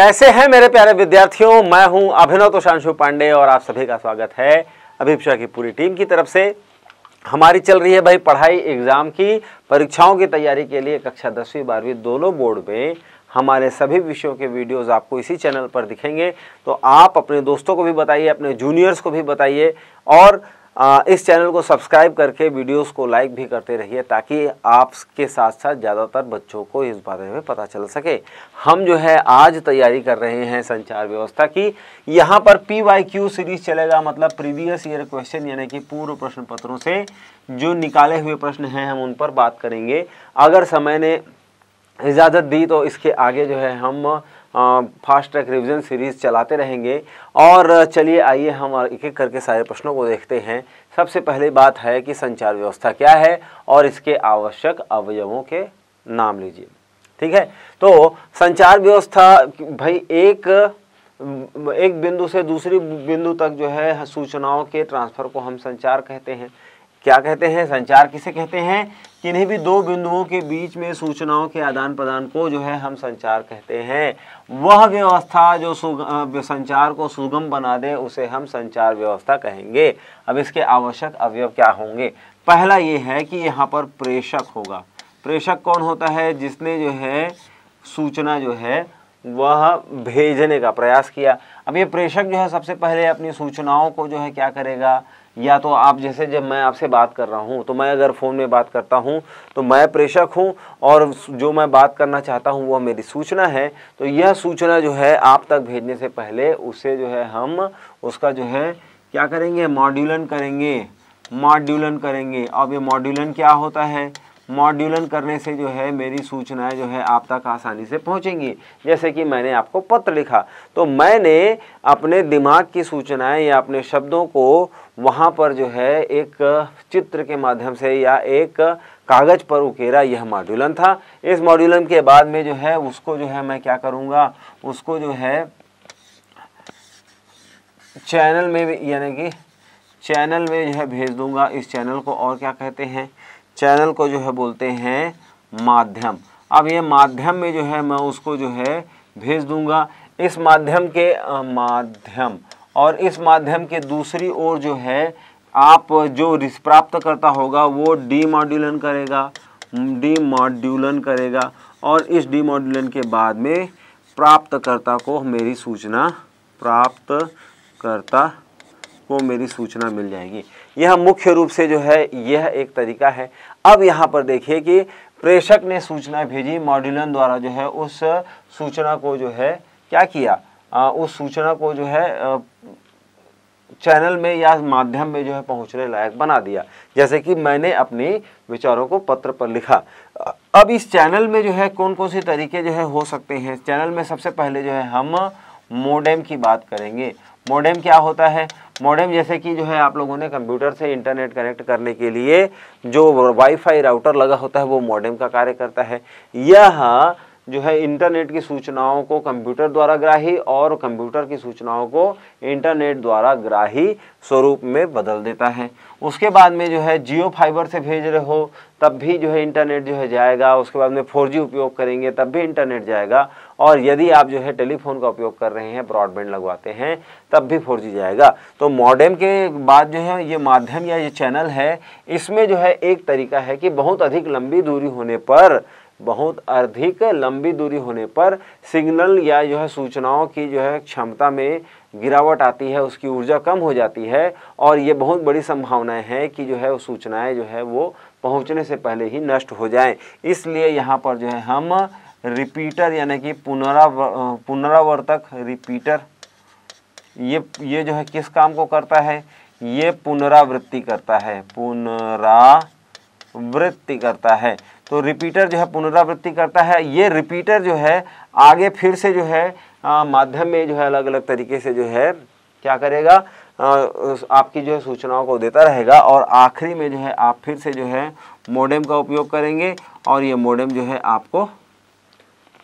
कैसे हैं मेरे प्यारे विद्यार्थियों मैं हूं अभिनव तोशांशु पांडे और आप सभी का स्वागत है अभिपा की पूरी टीम की तरफ से हमारी चल रही है भाई पढ़ाई एग्ज़ाम की परीक्षाओं की तैयारी के लिए कक्षा दसवीं बारहवीं दोनों बोर्ड में हमारे सभी विषयों के वीडियोस आपको इसी चैनल पर दिखेंगे तो आप अपने दोस्तों को भी बताइए अपने जूनियर्स को भी बताइए और इस चैनल को सब्सक्राइब करके वीडियोस को लाइक भी करते रहिए ताकि आपके साथ साथ ज़्यादातर बच्चों को इस बारे में पता चल सके हम जो है आज तैयारी कर रहे हैं संचार व्यवस्था की यहाँ पर पी वाई क्यू सीरीज चलेगा मतलब प्रीवियस ईयर क्वेश्चन यानी कि पूर्व प्रश्न पत्रों से जो निकाले हुए प्रश्न हैं हम उन पर बात करेंगे अगर समय ने इजाज़त दी तो इसके आगे जो है हम फास्ट ट्रैक रिवीजन सीरीज़ चलाते रहेंगे और चलिए आइए हम एक एक करके सारे प्रश्नों को देखते हैं सबसे पहले बात है कि संचार व्यवस्था क्या है और इसके आवश्यक अवयवों के नाम लीजिए ठीक है तो संचार व्यवस्था भाई एक एक बिंदु से दूसरी बिंदु तक जो है सूचनाओं के ट्रांसफ़र को हम संचार कहते हैं क्या कहते हैं संचार किसे कहते हैं किन्हीं भी दो बिंदुओं के बीच में सूचनाओं के आदान प्रदान को जो है हम संचार कहते हैं वह व्यवस्था जो संचार को सुगम बना दे उसे हम संचार व्यवस्था कहेंगे अब इसके आवश्यक अवयव क्या होंगे पहला ये है कि यहाँ पर प्रेषक होगा प्रेषक कौन होता है जिसने जो है सूचना जो है वह भेजने का प्रयास किया अब ये प्रेषक जो है सबसे पहले अपनी सूचनाओं को जो है क्या करेगा या तो आप जैसे जब मैं आपसे बात कर रहा हूँ तो मैं अगर फ़ोन में बात करता हूँ तो मैं प्रेषक हूँ और जो मैं बात करना चाहता हूँ वह मेरी सूचना है तो यह सूचना जो है आप तक भेजने से पहले उसे जो है हम उसका जो है क्या करेंगे मॉड्यूलन करेंगे मॉड्यूलन करेंगे अब ये मॉड्यूलन क्या होता है मॉड्यूलन करने से जो है मेरी सूचनाएं जो है आप तक आसानी से पहुंचेंगी जैसे कि मैंने आपको पत्र लिखा तो मैंने अपने दिमाग की सूचनाएं या अपने शब्दों को वहाँ पर जो है एक चित्र के माध्यम से या एक कागज़ पर उकेरा यह मॉड्यूलन था इस मॉड्यूलन के बाद में जो है उसको जो है मैं क्या करूँगा उसको जो है चैनल में यानी कि चैनल में जो है भेज दूंगा इस चैनल को और क्या कहते हैं चैनल को जो है बोलते हैं माध्यम अब ये माध्यम में जो है मैं उसको जो है भेज दूंगा इस माध्यम के माध्यम और इस माध्यम के दूसरी ओर जो है आप जो प्राप्त करता होगा वो डी मॉड्यूलन करेगा डी मॉड्यूलन करेगा और इस डी मॉड्यूलन के बाद में प्राप्तकर्ता को मेरी सूचना प्राप्त करता को मेरी सूचना मिल जाएगी यह मुख्य रूप से जो है यह एक तरीका है अब यहाँ पर देखिए कि प्रेषक ने सूचना भेजी मॉड्यूलन द्वारा जो है उस सूचना को जो है क्या किया आ, उस सूचना को जो है चैनल में या माध्यम में जो है पहुंचने लायक बना दिया जैसे कि मैंने अपने विचारों को पत्र पर लिखा अब इस चैनल में जो है कौन कौन से तरीके जो है हो सकते हैं चैनल में सबसे पहले जो है हम मोडेम की बात करेंगे मोडेम क्या होता है मॉडेम जैसे कि जो है आप लोगों ने कंप्यूटर से इंटरनेट कनेक्ट करने के लिए जो वाईफाई राउटर लगा होता है वो मॉडेम का कार्य करता है यह जो है इंटरनेट की सूचनाओं को कंप्यूटर द्वारा ग्राही और कंप्यूटर की सूचनाओं को इंटरनेट द्वारा ग्राही स्वरूप में बदल देता है उसके बाद में जो है जियो फाइबर से भेज रहे हो तब भी जो है इंटरनेट जो है जाएगा उसके बाद में फोर उपयोग करेंगे तब भी इंटरनेट जाएगा और यदि आप जो है टेलीफोन का उपयोग कर रहे हैं ब्रॉडबैंड लगवाते हैं तब भी फोर जाएगा तो मॉडेम के बाद जो है ये माध्यम या ये चैनल है इसमें जो है एक तरीका है कि बहुत अधिक लंबी दूरी होने पर बहुत अधिक लंबी दूरी होने पर सिग्नल या जो है सूचनाओं की जो है क्षमता में गिरावट आती है उसकी ऊर्जा कम हो जाती है और ये बहुत बड़ी संभावनाएं हैं कि जो है वो सूचनाएं जो है वो पहुंचने से पहले ही नष्ट हो जाएं इसलिए यहाँ पर जो है हम रिपीटर यानी कि पुनराव पुनरावर्तक रिपीटर ये ये जो है किस काम को करता है ये पुनरावृत्ति करता है पुनरावृत्ति करता है तो रिपीटर जो है पुनरावृत्ति करता है ये रिपीटर जो है आगे फिर से जो है माध्यम में जो है अलग अलग तरीके से जो है क्या करेगा आ, आपकी जो है सूचनाओं को देता रहेगा और आखिरी में जो है आप फिर से जो है मोडेम का उपयोग करेंगे और ये मोडेम जो है आपको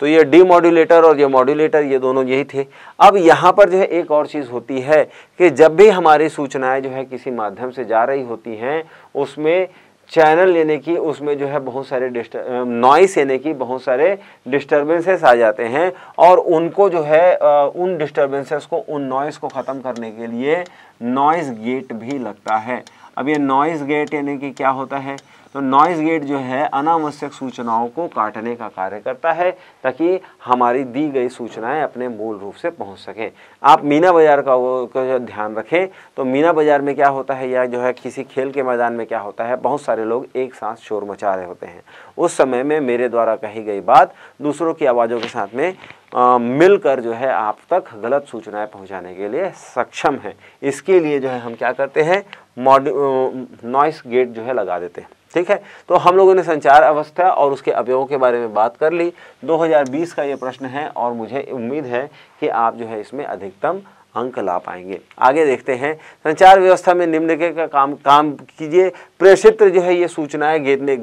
तो ये मॉड्यूलेटर और ये मॉड्यूलेटर ये दोनों यही थे अब यहाँ पर जो है एक और चीज़ होती है कि जब भी हमारी सूचनाएं जो है किसी माध्यम से जा रही होती हैं उसमें चैनल लेने की उसमें जो है बहुत सारे नॉइस लेने की बहुत सारे डिस्टर्बेंसेस आ जाते हैं और उनको जो है उन डिस्टर्बेंसेस को उन नॉइस को ख़त्म करने के लिए नॉइस गेट भी लगता है अब ये नॉइज़ गेट यानी कि क्या होता है तो नॉइज़ गेट जो है अनावश्यक सूचनाओं को काटने का कार्य करता है ताकि हमारी दी गई सूचनाएं अपने मूल रूप से पहुंच सकें आप मीना बाज़ार का का जो ध्यान रखें तो मीना बाज़ार में क्या होता है या जो है किसी खेल के मैदान में क्या होता है बहुत सारे लोग एक साथ शोर मचा रहे होते हैं उस समय में मेरे द्वारा कही गई बात दूसरों की आवाज़ों के साथ में मिलकर जो है आप तक गलत सूचनाएं पहुंचाने के लिए सक्षम है इसके लिए जो है हम क्या करते हैं नॉइस गेट जो है लगा देते हैं ठीक है तो हम लोगों ने संचार अवस्था और उसके अवयवों के बारे में बात कर ली 2020 का ये प्रश्न है और मुझे उम्मीद है कि आप जो है इसमें अधिकतम अंक ला पाएंगे आगे देखते हैं संचार व्यवस्था में निम्न के का काम काम कीजिए प्रेषित्र जो है ये सूचनाएं गेदने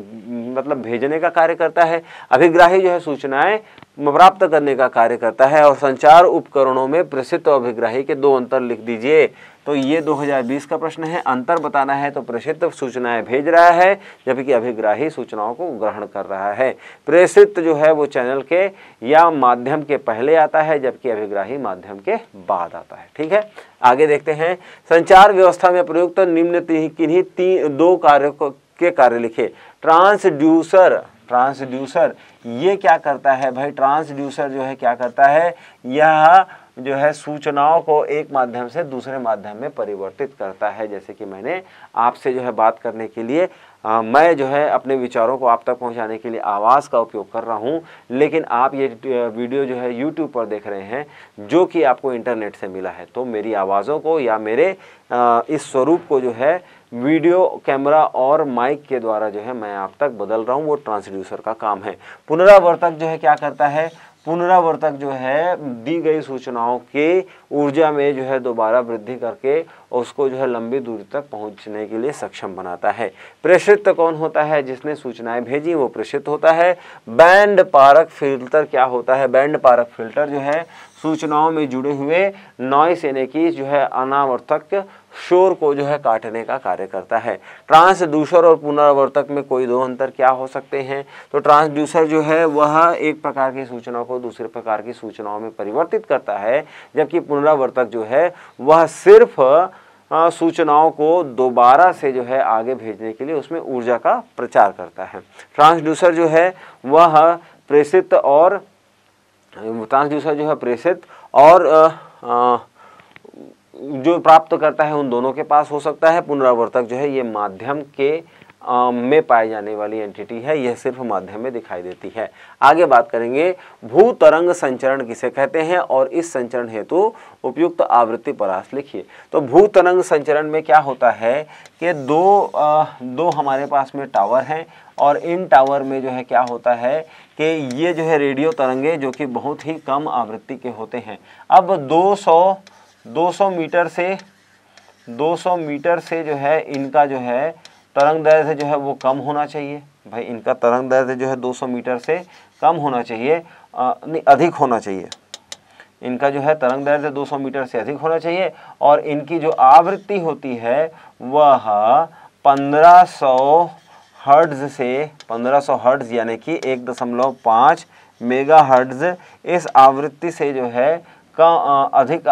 मतलब भेजने का कार्य करता है अभिग्राही जो है सूचनाएं प्राप्त करने का कार्य करता है और संचार उपकरणों में प्रसिद्ध अभिग्राही के दो अंतर लिख दीजिए तो ये 2020 का प्रश्न है अंतर बताना है तो प्रसिद्ध सूचनाएं भेज रहा है जबकि अभिग्राही सूचनाओं को ग्रहण कर रहा है प्रसिद्ध जो है वो चैनल के या माध्यम के पहले आता है जबकि अभिग्राही माध्यम के बाद आता है ठीक है आगे देखते हैं संचार व्यवस्था में प्रयुक्त निम्न किन्हीं तीन दो कार्यों के कार्य लिखे ट्रांसड्यूसर ट्रांसड्यूसर ये क्या करता है भाई ट्रांसड्यूसर जो है क्या करता है यह जो है सूचनाओं को एक माध्यम से दूसरे माध्यम में परिवर्तित करता है जैसे कि मैंने आपसे जो है बात करने के लिए आ, मैं जो है अपने विचारों को आप तक पहुंचाने के लिए आवाज़ का उपयोग कर रहा हूं लेकिन आप ये वीडियो जो है यूट्यूब पर देख रहे हैं जो कि आपको इंटरनेट से मिला है तो मेरी आवाज़ों को या मेरे आ, इस स्वरूप को जो है वीडियो कैमरा और माइक के द्वारा जो है मैं आप तक बदल रहा हूँ वो ट्रांसड्यूसर का काम है पुनरावर्तक जो है क्या करता है पुनरावर्तक जो है दी गई सूचनाओं के ऊर्जा में जो है दोबारा वृद्धि करके उसको जो है लंबी दूरी तक पहुंचने के लिए सक्षम बनाता है प्रेषित कौन होता है जिसने सूचनाएं भेजी वो प्रेषित होता है बैंड पारक फिल्टर क्या होता है बैंड पारक फिल्टर जो है सूचनाओं में जुड़े हुए नॉइस यानी कि जो है अनावर्तक शोर को जो है काटने का कार्य करता है ट्रांसड्यूसर और पुनरावर्तक में कोई दो अंतर क्या हो सकते हैं तो ट्रांसड्यूसर जो है वह एक प्रकार की सूचना को दूसरे प्रकार की सूचनाओं में परिवर्तित करता है जबकि पुनरावर्तक जो है वह सिर्फ सूचनाओं को दोबारा से जो है आगे भेजने के लिए उसमें ऊर्जा का प्रचार करता है ट्रांसड्यूसर जो है वह प्रेषित और ट्रांसड्यूसर जो है प्रेषित और आ, आ, जो प्राप्त करता है उन दोनों के पास हो सकता है पुनरावर्तक जो है ये माध्यम के आ, में पाए जाने वाली एंटिटी है यह सिर्फ माध्यम में दिखाई देती है आगे बात करेंगे भू तरंग संचरण किसे कहते हैं और इस संचरण हेतु उपयुक्त आवृत्ति परास लिखिए तो भू तरंग संचरण में क्या होता है कि दो आ, दो हमारे पास में टावर हैं और इन टावर में जो है क्या होता है कि ये जो है रेडियो तरंगे जो कि बहुत ही कम आवृत्ति के होते हैं अब दो 200 मीटर से 200 मीटर से जो है इनका जो है तरंग दर्द जो है वो कम होना चाहिए भाई इनका तरंग दर्द जो है 200 मीटर से कम होना चाहिए नहीं अधिक होना चाहिए इनका जो है तरंग दैर्ध्य 200 मीटर से अधिक होना चाहिए और इनकी जो आवृत्ति होती है वह 1500 हर्ड्स से 1500 हर्ड्स यानी कि एक दशमलव पाँच मेगा हर्ड्स इस आवृत्ति से जो है कम अधिक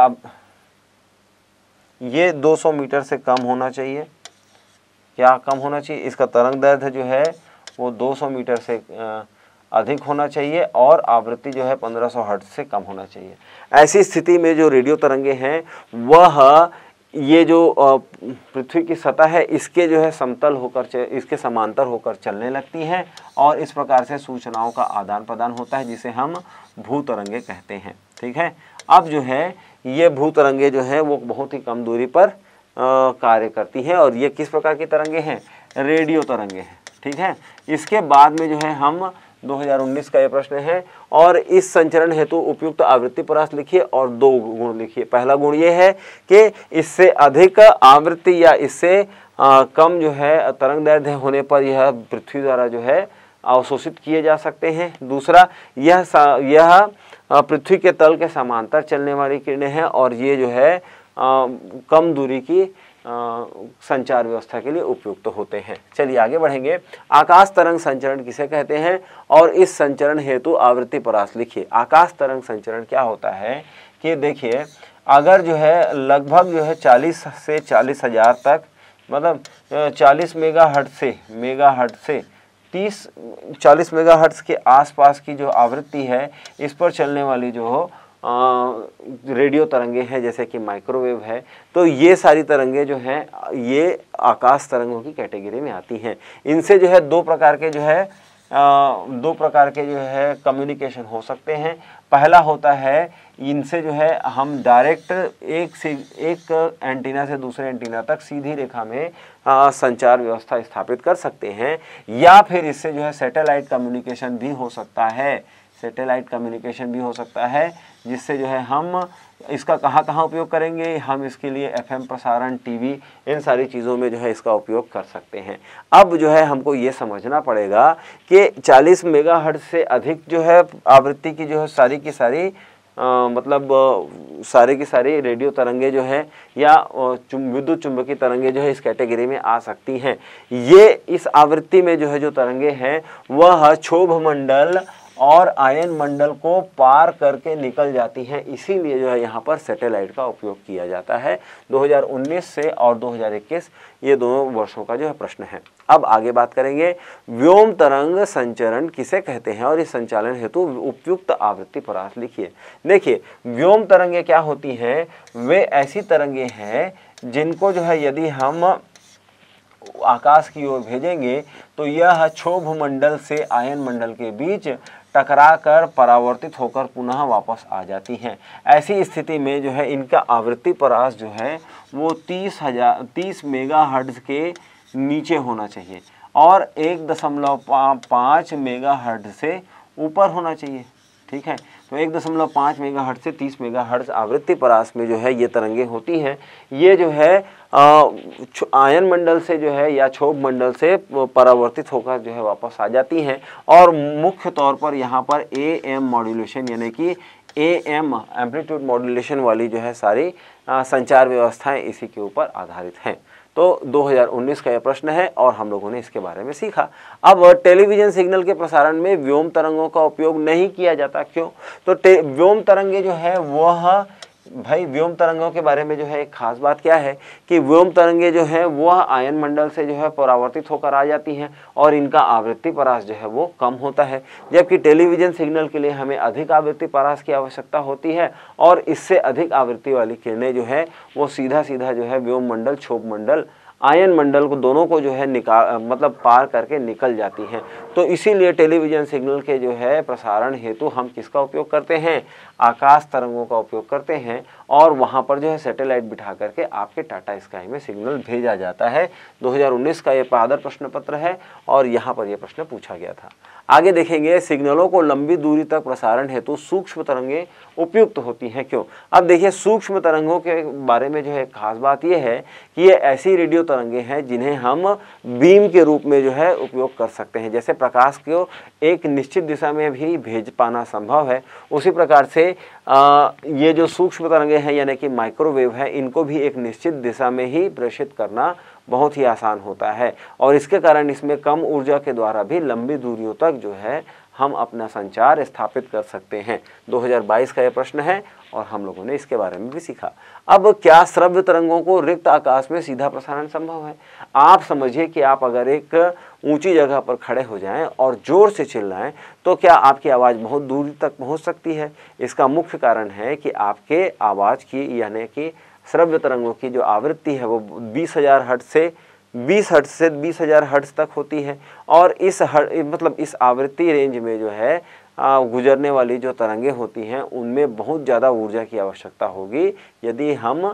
ये 200 मीटर से कम होना चाहिए क्या कम होना चाहिए इसका तरंग दैर्ध्य जो है वो 200 मीटर से अधिक होना चाहिए और आवृत्ति जो है 1500 सौ से कम होना चाहिए ऐसी स्थिति में जो रेडियो तरंगे हैं वह ये जो पृथ्वी की सतह है इसके जो है समतल होकर इसके समांतर होकर चलने लगती हैं और इस प्रकार से सूचनाओं का आदान प्रदान होता है जिसे हम भूतरंगे कहते हैं ठीक है अब जो है ये भूतरंगे जो है वो बहुत ही कम दूरी पर कार्य करती है और ये किस प्रकार की तरंगे हैं रेडियो तरंगे हैं ठीक है इसके बाद में जो है हम 2019 का ये प्रश्न है और इस संचरण हेतु उपयुक्त आवृत्ति परास लिखिए और दो गुण लिखिए पहला गुण ये है कि इससे अधिक आवृत्ति या इससे आ, कम जो है तरंग दैर्ध्य होने पर यह पृथ्वी द्वारा जो है अवशोषित किए जा सकते हैं दूसरा यह यह पृथ्वी के तल के समांतर चलने वाली किरणें हैं और ये जो है आ, कम दूरी की संचार व्यवस्था के लिए उपयुक्त तो होते हैं चलिए आगे बढ़ेंगे आकाश तरंग संचरण किसे कहते हैं और इस संचरण हेतु आवृत्ति परास लिखिए आकाश तरंग संचरण क्या होता है कि देखिए अगर जो है लगभग जो है चालीस से चालीस हज़ार तक मतलब चालीस मेगा हट से मेगा हट से तीस चालीस मेगा हट्स के आसपास की जो आवृत्ति है इस पर चलने वाली जो हो रेडियो तरंगे हैं जैसे कि माइक्रोवेव है तो ये सारी तरंगे जो हैं ये आकाश तरंगों की कैटेगरी में आती हैं इनसे जो है दो प्रकार के जो है आ, दो प्रकार के जो है कम्युनिकेशन हो सकते हैं पहला होता है इनसे जो है हम डायरेक्ट एक से एक एंटीना से दूसरे एंटीना तक सीधी रेखा में आ, संचार व्यवस्था स्थापित कर सकते हैं या फिर इससे जो है सैटेलाइट कम्युनिकेशन भी हो सकता है सैटेलाइट कम्युनिकेशन भी हो सकता है जिससे जो है हम इसका कहाँ कहाँ उपयोग करेंगे हम इसके लिए एफएम प्रसारण टीवी इन सारी चीज़ों में जो है इसका उपयोग कर सकते हैं अब जो है हमको ये समझना पड़ेगा कि 40 मेगा से अधिक जो है आवृत्ति की जो है सारी की सारी आ, मतलब सारे की सारी रेडियो तरंगे जो है या चुम, विद्युत चुंबकीय तरंगे जो है इस कैटेगरी में आ सकती हैं ये इस आवृत्ति में जो है जो तरंगे हैं वह क्षोभ मंडल और आयन मंडल को पार करके निकल जाती हैं इसीलिए जो है यहाँ पर सैटेलाइट का उपयोग किया जाता है 2019 से और 2021 ये दोनों वर्षों का जो है प्रश्न है अब आगे बात करेंगे व्योम तरंग संचरण किसे कहते हैं और इस संचालन हेतु उपयुक्त आवृत्ति परास लिखिए देखिए व्योम तरंगे क्या होती हैं वे ऐसी तरंगे हैं जिनको जो है यदि हम आकाश की ओर भेजेंगे तो यह क्षोभ मंडल से आयन मंडल के बीच टकरा कर परावर्तित होकर पुनः वापस आ जाती हैं ऐसी स्थिति में जो है इनका आवृत्ति परास जो है वो तीस हजार तीस मेगा हर्ट्ज़ के नीचे होना चाहिए और एक दशमलव पाँच मेगा हर्ट्ज़ से ऊपर होना चाहिए ठीक है तो एक दशमलव पाँच मेगा हर्ट से तीस मेगा हर्ट आवृत्ति परास में जो है ये तरंगे होती हैं ये जो है आयन मंडल से जो है या क्षोभ मंडल से परावर्तित होकर जो है वापस आ जाती हैं और मुख्य तौर पर यहाँ पर ए एम मॉड्यूलेशन यानी कि ए एम एम्पलीट्यूड मॉड्यूलेशन वाली जो है सारी आ, संचार व्यवस्थाएं इसी के ऊपर आधारित हैं तो 2019 का यह प्रश्न है और हम लोगों ने इसके बारे में सीखा अब टेलीविजन सिग्नल के प्रसारण में व्योम तरंगों का उपयोग नहीं किया जाता क्यों तो व्योम तरंगे जो है वह भाई व्योम तरंगों के बारे में जो है एक खास बात क्या है कि व्योम तरंगे जो है वह आयन मंडल से जो है परावर्तित होकर आ जाती हैं और इनका आवृत्ति परास जो है वो कम होता है जबकि टेलीविजन सिग्नल के लिए हमें अधिक आवृत्ति परास की आवश्यकता होती है और इससे अधिक आवृत्ति वाली किरणें जो है वो सीधा सीधा जो है व्योम मंडल क्षोभ मंडल आयन मंडल को दोनों को जो है निकाल मतलब पार करके निकल जाती हैं तो इसीलिए टेलीविज़न सिग्नल के जो है प्रसारण हेतु हम किसका उपयोग करते हैं आकाश तरंगों का उपयोग करते हैं और वहाँ पर जो है सैटेलाइट बिठा करके आपके टाटा स्काई में सिग्नल भेजा जाता है 2019 का ये पादर प्रश्न पत्र है और यहाँ पर यह प्रश्न पूछा गया था आगे देखेंगे सिग्नलों को लंबी दूरी तक प्रसारण हेतु सूक्ष्म तरंगें उपयुक्त होती हैं क्यों अब देखिए सूक्ष्म तरंगों के बारे में जो है खास बात यह है कि ये ऐसी रेडियो तरंगें हैं जिन्हें हम बीम के रूप में जो है उपयोग कर सकते हैं जैसे प्रकाश को एक निश्चित दिशा में भी भेज पाना संभव है उसी प्रकार से आ, ये जो सूक्ष्म तरंगे हैं यानी कि माइक्रोवेव है इनको भी एक निश्चित दिशा में ही प्रेषित करना बहुत ही आसान होता है और इसके कारण इसमें कम ऊर्जा के द्वारा भी लंबी दूरियों तक जो है हम अपना संचार स्थापित कर सकते हैं 2022 का यह प्रश्न है और हम लोगों ने इसके बारे में भी सीखा अब क्या श्रव्य तरंगों को रिक्त आकाश में सीधा प्रसारण संभव है आप समझिए कि आप अगर एक ऊंची जगह पर खड़े हो जाएं और ज़ोर से चिल्लाएं तो क्या आपकी आवाज़ बहुत दूरी तक पहुंच सकती है इसका मुख्य कारण है कि आपके आवाज़ की यानी कि श्रव्य तरंगों की जो आवृत्ति है वो बीस हज़ार हट से बीस हर्ट्स से बीस हज़ार हर्ट्स तक होती है और इस हर मतलब इस आवृत्ति रेंज में जो है गुजरने वाली जो तरंगें होती हैं उनमें बहुत ज़्यादा ऊर्जा की आवश्यकता होगी यदि हम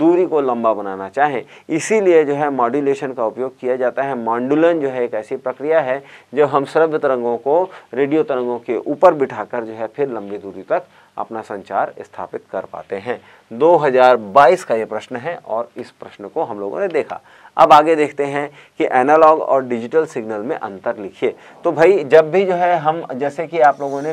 दूरी को लंबा बनाना चाहें इसीलिए जो है मॉड्यूलेशन का उपयोग किया जाता है मॉन्डुलन जो है एक ऐसी प्रक्रिया है जो हम श्रव्य तरंगों को रेडियो तरंगों के ऊपर बिठाकर जो है फिर लंबी दूरी तक अपना संचार स्थापित कर पाते हैं 2022 का ये प्रश्न है और इस प्रश्न को हम लोगों ने देखा अब आगे देखते हैं कि एनालॉग और डिजिटल सिग्नल में अंतर लिखिए तो भाई जब भी जो है हम जैसे कि आप लोगों ने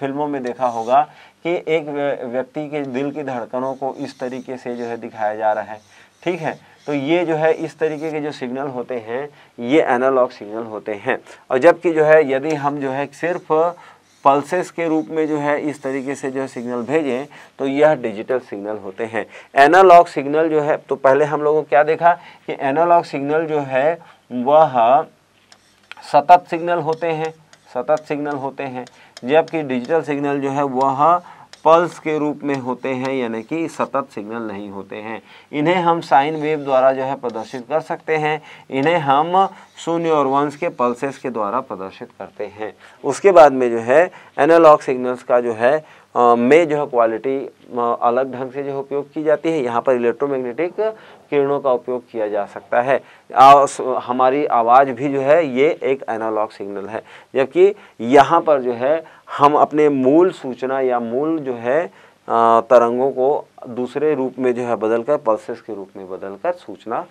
फिल्मों में देखा होगा कि एक व्यक्ति के दिल की धड़कनों को इस तरीके से जो है दिखाया जा रहा है ठीक है तो ये जो है इस तरीके के जो सिग्नल होते हैं ये एनालॉग सिग्नल होते हैं और जबकि जो है यदि हम जो है सिर्फ पल्सेस के रूप में जो है इस तरीके से जो है सिग्नल भेजें तो यह डिजिटल सिग्नल होते हैं एनालॉग सिग्नल जो है तो पहले हम लोगों को क्या देखा कि एनालॉग सिग्नल जो है वह सतत सिग्नल होते हैं सतत सिग्नल होते हैं जबकि डिजिटल सिग्नल जो है वह पल्स के रूप में होते हैं यानी कि सतत सिग्नल नहीं होते हैं इन्हें हम साइन वेव द्वारा जो है प्रदर्शित कर सकते हैं इन्हें हम शून्य और वंश के पल्सेस के द्वारा प्रदर्शित करते हैं उसके बाद में जो है एनालॉग सिग्नल्स का जो है में जो है क्वालिटी अलग ढंग से जो उपयोग की जाती है यहाँ पर इलेक्ट्रोमैग्नेटिक किरणों का उपयोग किया जा सकता है आ, हमारी आवाज़ भी जो है ये एक एनालॉग सिग्नल है जबकि यहाँ पर जो है हम अपने मूल सूचना या मूल जो है तरंगों को दूसरे रूप में जो है बदलकर पल्सेस के रूप में बदलकर सूचना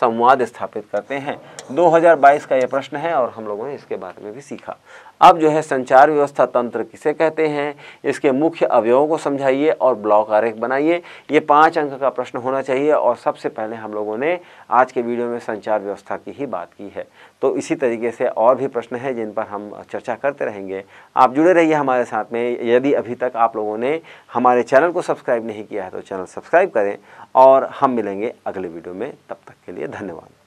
संवाद स्थापित करते हैं 2022 का यह प्रश्न है और हम लोगों ने इसके बारे में भी सीखा अब जो है संचार व्यवस्था तंत्र किसे कहते हैं इसके मुख्य अवयवों को समझाइए और ब्लॉक आरेख बनाइए ये पाँच अंक का प्रश्न होना चाहिए और सबसे पहले हम लोगों ने आज के वीडियो में संचार व्यवस्था की ही बात की है तो इसी तरीके से और भी प्रश्न हैं जिन पर हम चर्चा करते रहेंगे आप जुड़े रहिए हमारे साथ में यदि अभी तक आप लोगों ने हमारे चैनल को सब्सक्राइब नहीं किया है तो चैनल सब्सक्राइब करें और हम मिलेंगे अगले वीडियो में तब तक के लिए धन्यवाद